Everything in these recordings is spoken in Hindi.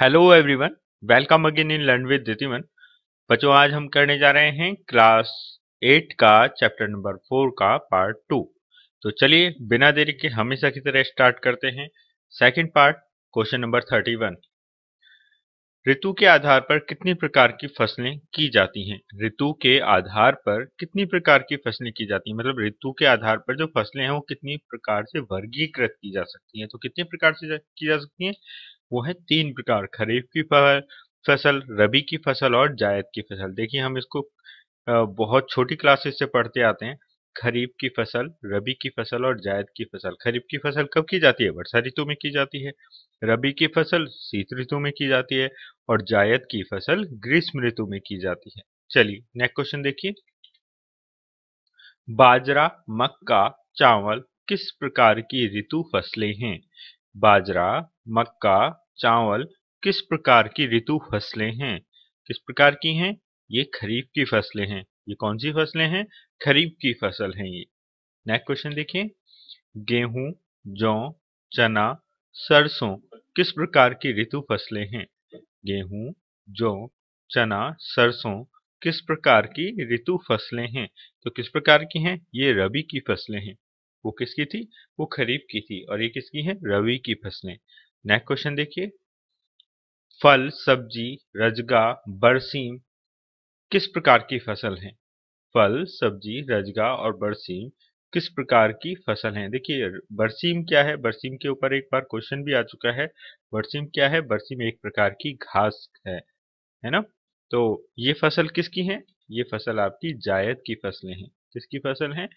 hello everyone welcome again in learn with Ditiman बच्चों आज हम करने जा रहे हैं क्लास एट का चैप्टर नंबर फोर का पार्ट टू तो चलिए बिना देरी के हमेशा की तरह स्टार्ट करते हैं second part question number thirty one ऋतु के आधार पर कितनी प्रकार की फसलें की जाती हैं ऋतु के आधार पर कितनी प्रकार की फसलें की जाती हैं मतलब ऋतु के आधार पर जो फसलें हैं वो कितनी प्रकार से वर्गीकृत की जा सकती हैं तो कितने प्रकार से की जा सकती हैं वो है तीन प्रकार खरीफ की फसल रबी की फसल और जायद की फसल देखिए हम इसको बहुत छोटी क्लासेस से पढ़ते आते हैं खरीफ की फसल रबी की फसल और जायद की फसल खरीफ की फसल कब की जाती है वर्षा ऋतु में की जाती है रबी की फसल शीत ऋतु में की जाती है और जायद की फसल ग्रीष्म ऋतु में की जाती है चलिए नेक्स्ट क्वेश्चन देखिए बाजरा मक्का चावल किस प्रकार की ऋतु फसलें हैं बाजरा मक्का चावल किस प्रकार की ऋतु फसलें हैं किस प्रकार की हैं ये खरीफ की फसलें हैं ये कौन सी फसलें हैं खरीफ की फसल हैं ये नेक्स्ट क्वेश्चन देखिए गेहूं जौ चना सरसों किस प्रकार की ऋतु फसलें हैं गेहूं जौ चना सरसों किस प्रकार की ऋतु फसलें हैं तो किस प्रकार की हैं ये रबी की फसलें हैं वो किसकी थी वो खरीफ की थी और ये किसकी है रवि की फसलें नेक्स्ट क्वेश्चन देखिए फल सब्जी रजगा बरसीम किस प्रकार की फसल है फल सब्जी रजगा और बरसीम किस प्रकार की फसल है देखिए बरसीम क्या है बरसीम के ऊपर एक बार क्वेश्चन भी आ चुका है बरसीम क्या है बरसीम एक प्रकार की घास है है ना तो ये फसल किसकी है ये फसल आपकी जायद की फसलें हैं किसकी फसल है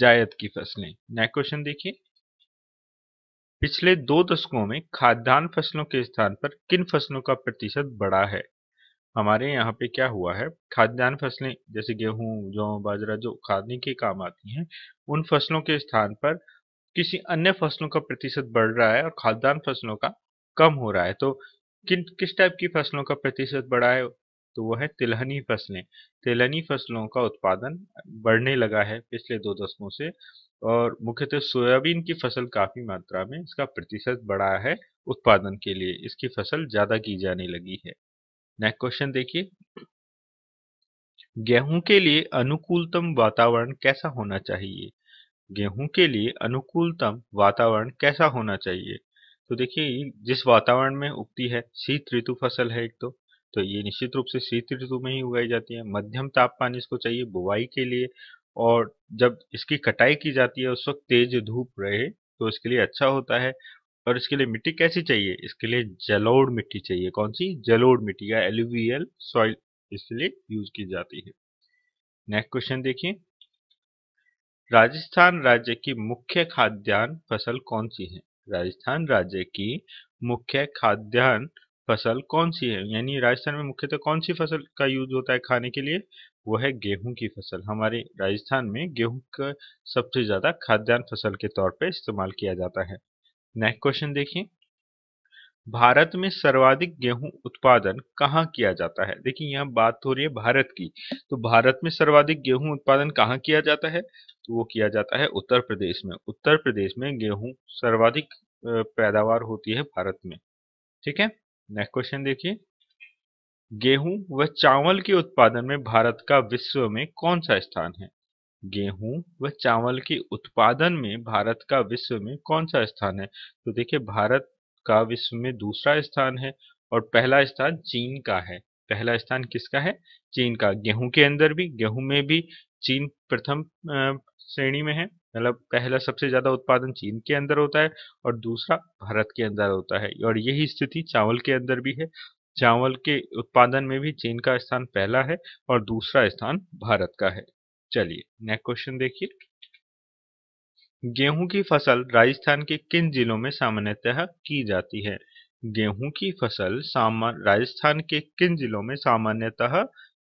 जायद की फसलें नेक्स्ट क्वेश्चन देखिए पिछले दो दशकों में खाद्यान्न फसलों के स्थान पर किन फसलों का प्रतिशत बढ़ा है हमारे यहाँ पे क्या हुआ है खाद्यान्न फसलें जैसे गेहूं जौ बाजरा जो खादने के काम आती हैं उन फसलों के स्थान पर किसी अन्य फसलों का प्रतिशत बढ़ रहा है और खाद्यान्न फसलों का कम हो रहा है तो किन किस टाइप की फसलों का प्रतिशत बढ़ा है तो वो है तिलहनी फसलें तिलहनी फसलों का उत्पादन बढ़ने लगा है पिछले दो दशकों से और मुख्यतः सोयाबीन की फसल काफ़ी मात्रा में इसका प्रतिशत बढ़ा है उत्पादन के लिए इसकी फसल ज़्यादा की जाने लगी है नेक्स्ट क्वेश्चन देखिए गेहूं के लिए अनुकूलतम वातावरण कैसा होना चाहिए गेहूं के लिए अनुकूलतम वातावरण कैसा होना चाहिए तो देखिए जिस वातावरण में उगती है शीत ऋतु फसल है एक तो तो ये निश्चित रूप से शीत ऋतु में ही उगाई जाती है मध्यम तापमान इसको चाहिए बुवाई के लिए और जब इसकी कटाई की जाती है उस वक्त तेज धूप रहे तो इसके लिए अच्छा होता है और इसके लिए मिट्टी कैसी चाहिए इसके लिए जलोड़ मिट्टी चाहिए कौन सी जलोड़ मिट्टी या एलुवियल सॉइल इसलिए यूज की जाती है नेक्स्ट क्वेश्चन देखिए राजस्थान राज्य की मुख्य खाद्यान्न फसल कौन सी है राजस्थान राज्य की मुख्य खाद्यान्न फसल कौन सी है यानी राजस्थान में मुख्यतः कौन सी फसल का यूज होता है खाने के लिए वो है गेहूं की फसल हमारे राजस्थान में गेहूं का सबसे ज्यादा खाद्यान्न फसल के तौर पर इस्तेमाल किया जाता है नेक्स्ट क्वेश्चन देखिए भारत में सर्वाधिक गेहूं उत्पादन कहाँ किया जाता है देखिए यहाँ बात हो रही है भारत की तो भारत में सर्वाधिक गेहूं उत्पादन कहाँ किया जाता है तो वो किया जाता है उत्तर प्रदेश में उत्तर प्रदेश में गेहूं सर्वाधिक पैदावार होती है भारत में ठीक है नेक्स्ट क्वेश्चन देखिए गेहूं व चावल के उत्पादन में भारत का विश्व में कौन सा स्थान है गेहूं व चावल के उत्पादन में भारत का विश्व में कौन सा स्थान है तो देखिए भारत का विश्व में दूसरा स्थान है और पहला स्थान चीन का है पहला स्थान किसका है चीन का गेहूं के अंदर भी गेहूं में भी चीन प्रथम श्रेणी में है मतलब पहला सबसे ज़्यादा उत्पादन चीन के अंदर होता है और दूसरा भारत के अंदर होता है और यही स्थिति चावल के अंदर भी है चावल के उत्पादन में भी चीन का स्थान पहला है और दूसरा स्थान भारत का है चलिए नेक्स्ट क्वेश्चन देखिए गेहूं की फसल राजस्थान के किन जिलों में सामान्यतः की जाती है गेहूं की फसल राजस्थान के किन जिलों में सामान्यतः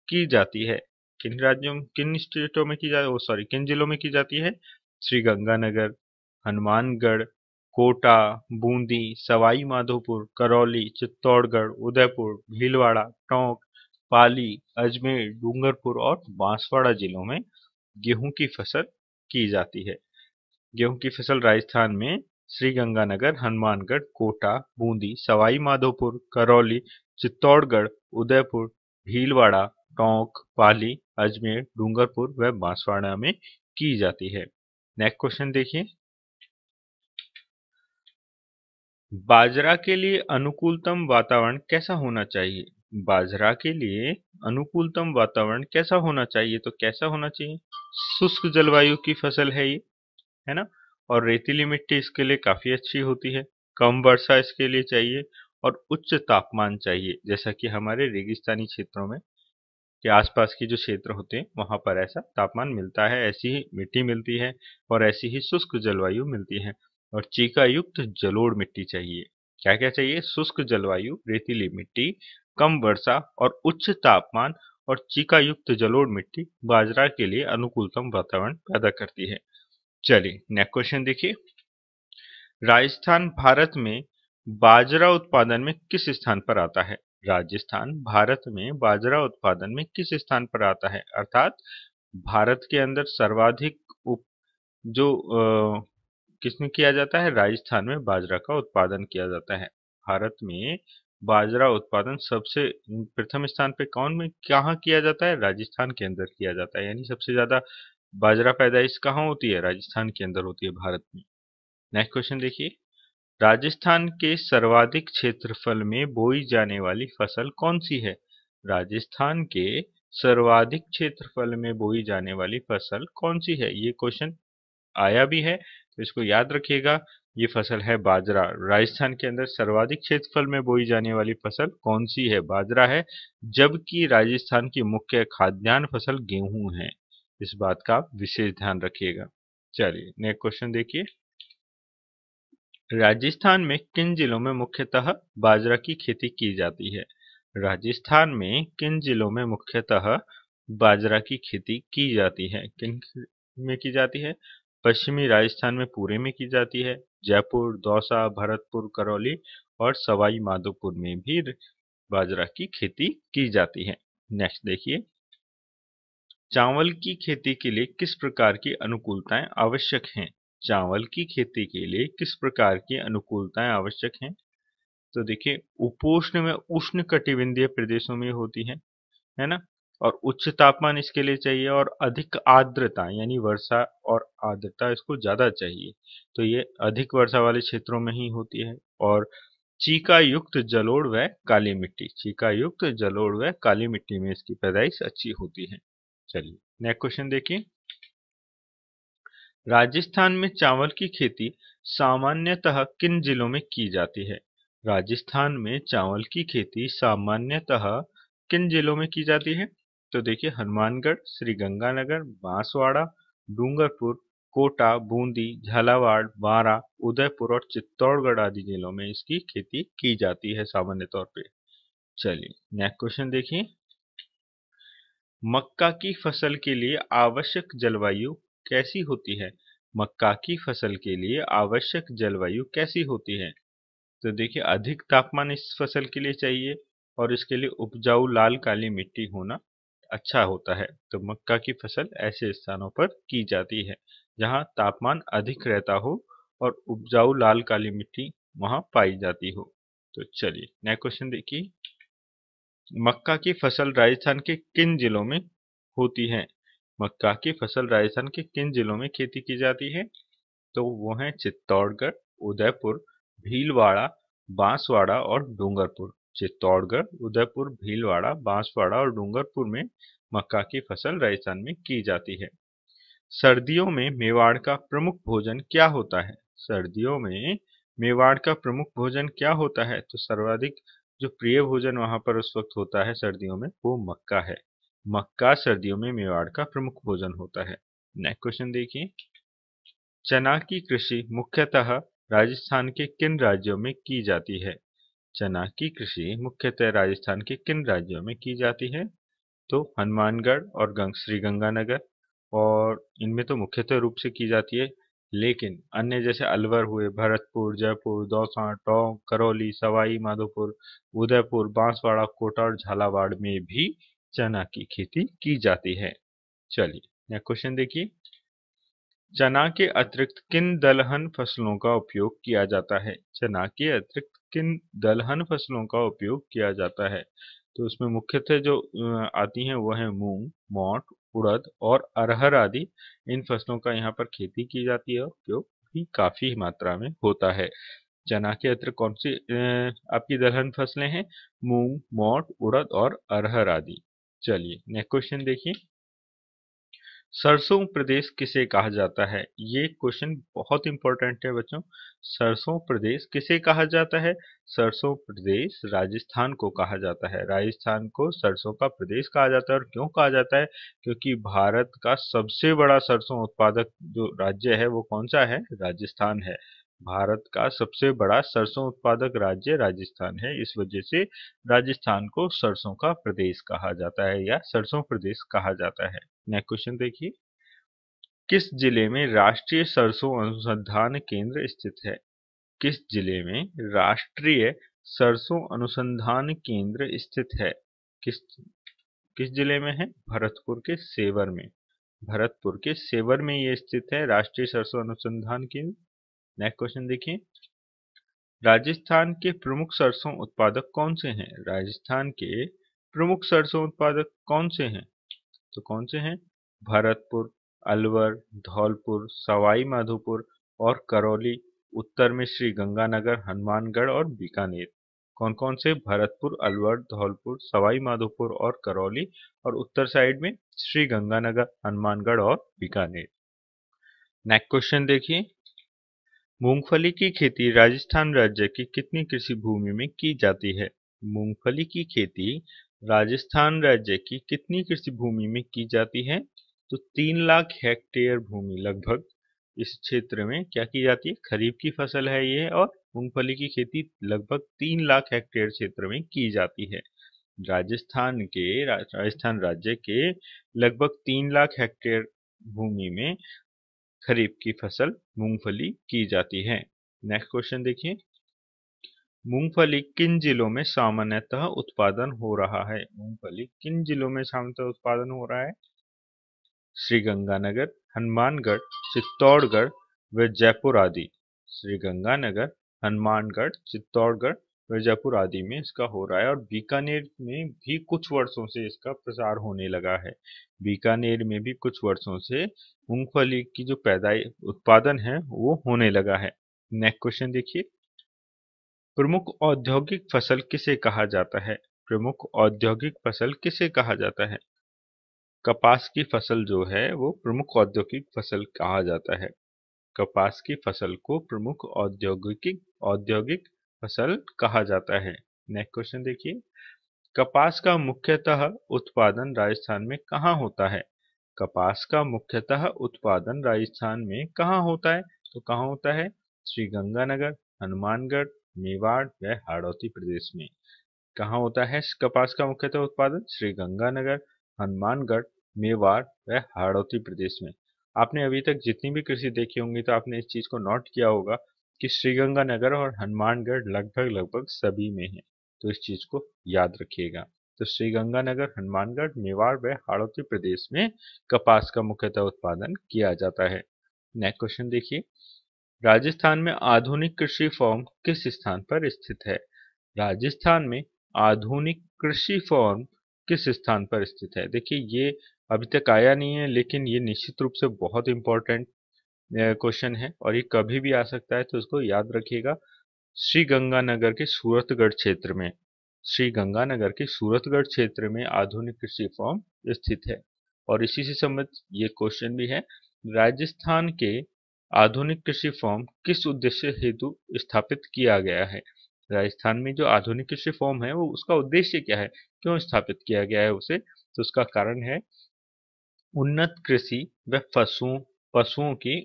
की जाती है किन राज्यों किन स्टेटों में की जाती है सॉरी किन जिलों में की जाती है श्रीगंगानगर हनुमानगढ़ कोटा बूंदी सवाई माधोपुर करौली चित्तौड़गढ़ उदयपुर भीलवाड़ा टोंक पाली अजमेर डूंगरपुर और बांसवाड़ा जिलों में गेहूं की फसल की जाती है गेहूं की फसल राजस्थान में श्रीगंगानगर हनुमानगढ़ कोटा बूंदी सवाई माधोपुर करौली चित्तौड़गढ़ उदयपुर भीलवाड़ा टोंक पाली अजमेर डूंगरपुर व बांसवाड़ा में की जाती है नेक्स्ट क्वेश्चन देखिए बाजरा के लिए अनुकूलतम वातावरण कैसा होना चाहिए बाजरा के लिए अनुकूलतम वातावरण कैसा होना चाहिए तो कैसा होना चाहिए शुष्क जलवायु की फसल है ये है ना और रेतीली मिट्टी इसके लिए काफी अच्छी होती है कम वर्षा इसके लिए चाहिए और उच्च तापमान चाहिए जैसा कि हमारे रेगिस्तानी क्षेत्रों में के आसपास की जो क्षेत्र होते हैं वहाँ पर ऐसा तापमान मिलता है ऐसी ही मिट्टी मिलती है और ऐसी ही शुष्क जलवायु मिलती है और चीका युक्त जलोड़ मिट्टी चाहिए क्या क्या चाहिए शुष्क जलवायु रेतीली मिट्टी कम वर्षा और उच्च तापमान और चीका युक्त जलोड़ मिट्टी बाजरा के लिए अनुकूलतम वातावरण पैदा करती है चलिए नेक्स्ट क्वेश्चन देखिए राजस्थान भारत में बाजरा उत्पादन में किस स्थान पर आता है राजस्थान भारत में बाजरा उत्पादन में किस स्थान पर आता है अर्थात भारत के अंदर सर्वाधिक उप जो किसने किया जाता है राजस्थान में बाजरा का उत्पादन किया जाता है भारत में बाजरा उत्पादन सबसे प्रथम स्थान पे कौन में कहाँ किया जाता है राजस्थान के अंदर किया जाता है यानी सबसे ज्यादा बाजरा पैदाइश कहाँ होती है राजस्थान के अंदर होती है भारत में नेक्स्ट क्वेश्चन देखिए राजस्थान के सर्वाधिक क्षेत्रफल में बोई जाने वाली फसल कौन सी है राजस्थान के सर्वाधिक क्षेत्रफल में बोई जाने वाली फसल कौन सी है ये क्वेश्चन आया भी है तो इसको याद रखिएगा ये फसल है बाजरा राजस्थान के अंदर सर्वाधिक क्षेत्रफल में बोई जाने वाली फसल कौन सी है बाजरा है जबकि राजस्थान की मुख्य खाद्यान्न फसल गेहूं है इस बात का विशेष ध्यान रखिएगा चलिए नेक्स्ट क्वेश्चन देखिए राजस्थान में किन जिलों में मुख्यतः बाजरा की खेती की जाती है राजस्थान में किन जिलों में मुख्यतः बाजरा की खेती की जाती है किन में की जाती है पश्चिमी राजस्थान में पूरे में की जाती है जयपुर दौसा भरतपुर करौली और सवाई माधोपुर में भी बाजरा की खेती की जाती है नेक्स्ट देखिए चावल की खेती के लिए किस प्रकार की अनुकूलताएं आवश्यक हैं चावल की खेती के लिए किस प्रकार की अनुकूलताएं आवश्यक हैं तो देखिए उपोष्ण में उष्ण कटिबंधीय प्रदेशों में होती है है ना और उच्च तापमान इसके लिए चाहिए और अधिक आर्द्रता यानी वर्षा और आर्द्रता इसको ज़्यादा चाहिए तो ये अधिक वर्षा वाले क्षेत्रों में ही होती है और चीका युक्त जलोड़ व काली मिट्टी चीका युक्त जलोड़ व काली मिट्टी में इसकी पैदाइश अच्छी होती है चलिए नेक्स्ट क्वेश्चन देखिए राजस्थान में चावल की खेती सामान्यतः किन जिलों में की जाती है राजस्थान में चावल की खेती सामान्यतः किन जिलों में की जाती है तो देखिए हनुमानगढ़ श्रीगंगानगर बांसवाड़ा डूंगरपुर कोटा बूंदी झालावाड़ बारा उदयपुर और चित्तौड़गढ़ आदि जिलों में इसकी खेती की जाती है सामान्य तौर पर चलिए नेक्स्ट क्वेश्चन देखिए मक्का की फसल के लिए आवश्यक जलवायु कैसी होती है मक्का की फसल के लिए आवश्यक जलवायु कैसी होती है तो देखिए अधिक तापमान इस फसल के लिए चाहिए और इसके लिए उपजाऊ लाल काली मिट्टी होना अच्छा होता है तो मक्का की फसल ऐसे स्थानों पर की जाती है जहां तापमान अधिक रहता हो और उपजाऊ लाल काली मिट्टी वहां पाई जाती हो तो चलिए नेक्स्ट क्वेश्चन देखिए मक्का की फसल राजस्थान के किन जिलों में होती है मक्का की फसल राजस्थान के किन जिलों में खेती की जाती है तो वो है चित्तौड़गढ़ उदयपुर भीलवाड़ा बांसवाड़ा और डूंगरपुर चित्तौड़गढ़ उदयपुर भीलवाड़ा बांसवाड़ा और डूंगरपुर में मक्का की फसल राजस्थान में की जाती है सर्दियों में मेवाड़ का प्रमुख भोजन क्या होता है सर्दियों में मेवाड़ का प्रमुख भोजन क्या होता है तो सर्वाधिक जो प्रिय भोजन वहाँ पर उस वक्त होता है सर्दियों में वो मक्का है मक्का सर्दियों में मेवाड़ का प्रमुख भोजन होता है नेक्स्ट क्वेश्चन देखिए चना की कृषि मुख्यतः राजस्थान के किन राज्यों में की जाती है चना की कृषि मुख्यतः राजस्थान के किन राज्यों में की जाती है तो हनुमानगढ़ और गंग श्री गंगानगर और इनमें तो मुख्यतः रूप से की जाती है लेकिन अन्य जैसे अलवर हुए भरतपुर जयपुर दौसा टोंक करौली सवाई माधोपुर उदयपुर बांसवाड़ा कोटा और झालावाड़ में भी चना की खेती की जाती है चलिए नेक्स्ट क्वेश्चन देखिए चना के अतिरिक्त किन दलहन फसलों का उपयोग किया जाता है चना के अतिरिक्त किन दलहन फसलों का उपयोग किया जाता है तो उसमें मुख्यतः जो आती हैं वह है मूंग मोट उड़द और अरहर आदि इन फसलों का यहाँ पर खेती की जाती है उपयोग भी काफी मात्रा में होता है चना के अतिरिक्त कौन सी आपकी दलहन फसलें हैं मूंग मोट उड़द और अरहर आदि चलिए नेक्स्ट क्वेश्चन देखिए सरसों प्रदेश किसे कहा जाता है ये क्वेश्चन बहुत इंपॉर्टेंट है बच्चों सरसों प्रदेश किसे कहा जाता है सरसों प्रदेश राजस्थान को कहा जाता है राजस्थान को सरसों का प्रदेश कहा जाता है और क्यों कहा जाता है क्योंकि भारत का सबसे बड़ा सरसों उत्पादक जो राज्य है वो कौन सा है राजस्थान है भारत का सबसे बड़ा सरसों उत्पादक राज्य राजस्थान है इस वजह से राजस्थान को सरसों का प्रदेश कहा जाता है या सरसों प्रदेश कहा जाता है नेक्स्ट क्वेश्चन देखिए किस जिले में राष्ट्रीय सरसों अनुसंधान केंद्र स्थित है किस जिले में राष्ट्रीय सरसों अनुसंधान केंद्र स्थित है किस किस जिले में है भरतपुर के सेवर में भरतपुर के सेवर में ये स्थित है राष्ट्रीय सरसों अनुसंधान केंद्र नेक्स्ट क्वेश्चन देखिए राजस्थान के प्रमुख सरसों उत्पादक कौन से हैं राजस्थान के प्रमुख सरसों उत्पादक कौन से हैं तो कौन से हैं भरतपुर अलवर धौलपुर सवाई माधोपुर और करौली उत्तर में श्री गंगानगर हनुमानगढ़ और बीकानेर कौन कौन से भरतपुर अलवर धौलपुर सवाई माधोपुर और करौली और उत्तर साइड में श्री गंगानगर हनुमानगढ़ और बीकानेर नेक्स्ट क्वेश्चन देखिए मूंगफली की खेती राजस्थान राज्य की कितनी कृषि भूमि में की जाती है मूंगफली की खेती राजस्थान राज्य की कितनी कृषि भूमि में की जाती है तो तीन लाख हेक्टेयर भूमि लगभग इस क्षेत्र में क्या की जाती है खरीफ की फसल है ये और मूंगफली की खेती लगभग तीन लाख हेक्टेयर क्षेत्र में की जाती है राजस्थान के राजस्थान राज्य के लगभग तीन लाख हेक्टेयर भूमि में खरीफ की फसल मूंगफली की जाती है नेक्स्ट क्वेश्चन देखिए मूंगफली किन जिलों में सामान्यतः उत्पादन हो रहा है मूंगफली किन जिलों में सामान्यतः उत्पादन हो रहा है श्रीगंगानगर हनुमानगढ़ चित्तौड़गढ़ व जयपुर आदि श्रीगंगानगर हनुमानगढ़ चित्तौड़गढ़ मिर्जापुर आदि में इसका हो रहा है और बीकानेर में भी कुछ वर्षों से इसका प्रसार होने लगा है बीकानेर में भी कुछ वर्षों से मूंगफली की जो पैदा उत्पादन है वो होने लगा है नेक्स्ट क्वेश्चन देखिए प्रमुख औद्योगिक फसल किसे कहा जाता है प्रमुख औद्योगिक फसल किसे कहा जाता है कपास की फसल जो है वो प्रमुख औद्योगिक फसल कहा जाता है कपास की फसल को प्रमुख औद्योगिक औद्योगिक फसल कहा जाता है नेक्स्ट क्वेश्चन देखिए कपास का मुख्यतः उत्पादन राजस्थान में कहाँ होता है कपास का मुख्यतः उत्पादन राजस्थान में कहाँ होता है तो कहाँ होता है श्री गंगानगर हनुमानगढ़ मेवाड़ व हाड़ौती प्रदेश में कहाँ होता है कपास का मुख्यतः उत्पादन श्री गंगानगर हनुमानगढ़ मेवाड़ व हाड़ौती प्रदेश में आपने अभी तक जितनी भी कृषि देखी होंगी तो आपने इस चीज को नोट किया होगा कि श्रीगंगानगर और हनुमानगढ़ लगभग लगभग सभी में है तो इस चीज को याद रखिएगा तो श्रीगंगानगर हनुमानगढ़ मेवाड़ व हाड़ौती प्रदेश में कपास का मुख्यतः उत्पादन किया जाता है नेक्स्ट क्वेश्चन देखिए राजस्थान में आधुनिक कृषि फॉर्म किस स्थान पर स्थित है राजस्थान में आधुनिक कृषि फॉर्म किस स्थान पर स्थित है देखिए ये अभी तक आया नहीं है लेकिन ये निश्चित रूप से बहुत इंपॉर्टेंट क्वेश्चन है और ये कभी भी आ सकता है तो इसको याद रखिएगा श्री गंगानगर के सूरतगढ़ क्षेत्र में श्री गंगानगर के सूरतगढ़ क्षेत्र में आधुनिक कृषि फॉर्म स्थित है और इसी से संबंधित ये क्वेश्चन भी है राजस्थान के आधुनिक कृषि फॉर्म किस उद्देश्य हेतु स्थापित किया गया है राजस्थान में जो आधुनिक कृषि फॉर्म है वो उसका उद्देश्य क्या है क्यों स्थापित किया गया है उसे तो उसका कारण है उन्नत कृषि व पशुओं पशुओं की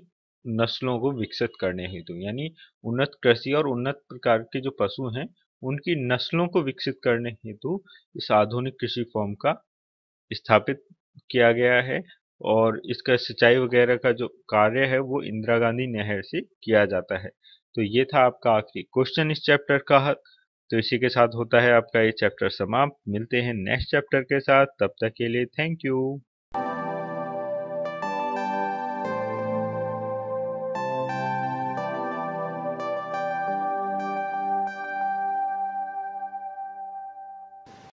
नस्लों को विकसित करने हेतु यानी उन्नत कृषि और उन्नत प्रकार के जो पशु हैं उनकी नस्लों को विकसित करने हेतु इस आधुनिक कृषि फॉर्म का स्थापित किया गया है और इसका सिंचाई वगैरह का जो कार्य है वो इंदिरा गांधी नहर से किया जाता है तो ये था आपका आखिरी क्वेश्चन इस चैप्टर का तो इसी के साथ होता है आपका ये चैप्टर समाप्त मिलते हैं नेक्स्ट चैप्टर के साथ तब तक के लिए थैंक यू